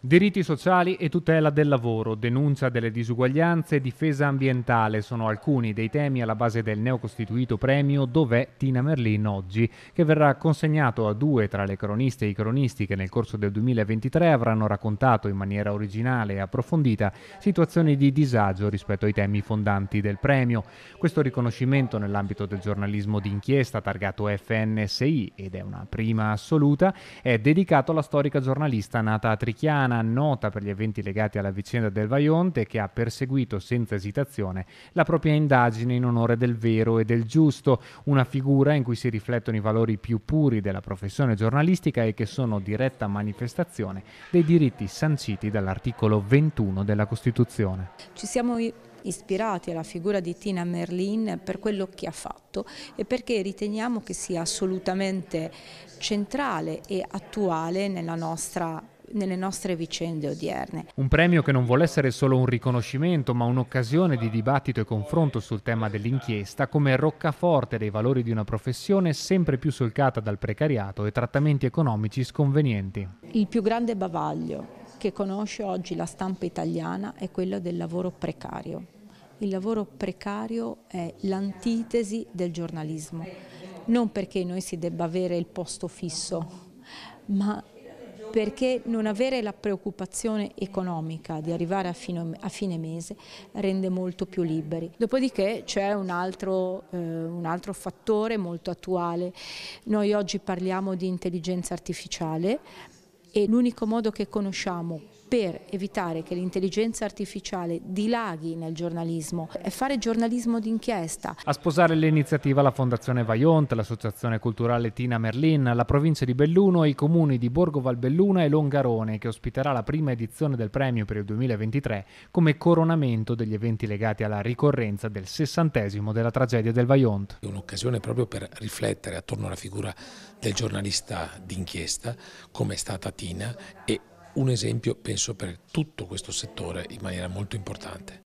Diritti sociali e tutela del lavoro, denuncia delle disuguaglianze e difesa ambientale sono alcuni dei temi alla base del neocostituito premio Dov'è Tina Merlin oggi, che verrà consegnato a due tra le croniste e i cronisti che nel corso del 2023 avranno raccontato in maniera originale e approfondita situazioni di disagio rispetto ai temi fondanti del premio. Questo riconoscimento nell'ambito del giornalismo d'inchiesta targato FNSI ed è una prima assoluta, è dedicato alla storica giornalista nata a Trichiana italiana nota per gli eventi legati alla vicenda del Vaionte che ha perseguito senza esitazione la propria indagine in onore del vero e del giusto, una figura in cui si riflettono i valori più puri della professione giornalistica e che sono diretta manifestazione dei diritti sanciti dall'articolo 21 della Costituzione. Ci siamo ispirati alla figura di Tina Merlin per quello che ha fatto e perché riteniamo che sia assolutamente centrale e attuale nella nostra nelle nostre vicende odierne. Un premio che non vuole essere solo un riconoscimento, ma un'occasione di dibattito e confronto sul tema dell'inchiesta come roccaforte dei valori di una professione sempre più solcata dal precariato e trattamenti economici sconvenienti. Il più grande bavaglio che conosce oggi la stampa italiana è quello del lavoro precario. Il lavoro precario è l'antitesi del giornalismo, non perché noi si debba avere il posto fisso, ma perché non avere la preoccupazione economica di arrivare a fine, a fine mese rende molto più liberi. Dopodiché c'è un, eh, un altro fattore molto attuale. Noi oggi parliamo di intelligenza artificiale e l'unico modo che conosciamo per evitare che l'intelligenza artificiale dilaghi nel giornalismo e fare giornalismo d'inchiesta. A sposare l'iniziativa la Fondazione Vaillant, l'Associazione Culturale Tina Merlin, la provincia di Belluno e i comuni di Borgo Valbelluna e Longarone che ospiterà la prima edizione del premio per il 2023 come coronamento degli eventi legati alla ricorrenza del sessantesimo della tragedia del Vaillant. Un'occasione proprio per riflettere attorno alla figura del giornalista d'inchiesta come è stata Tina e un esempio penso per tutto questo settore in maniera molto importante.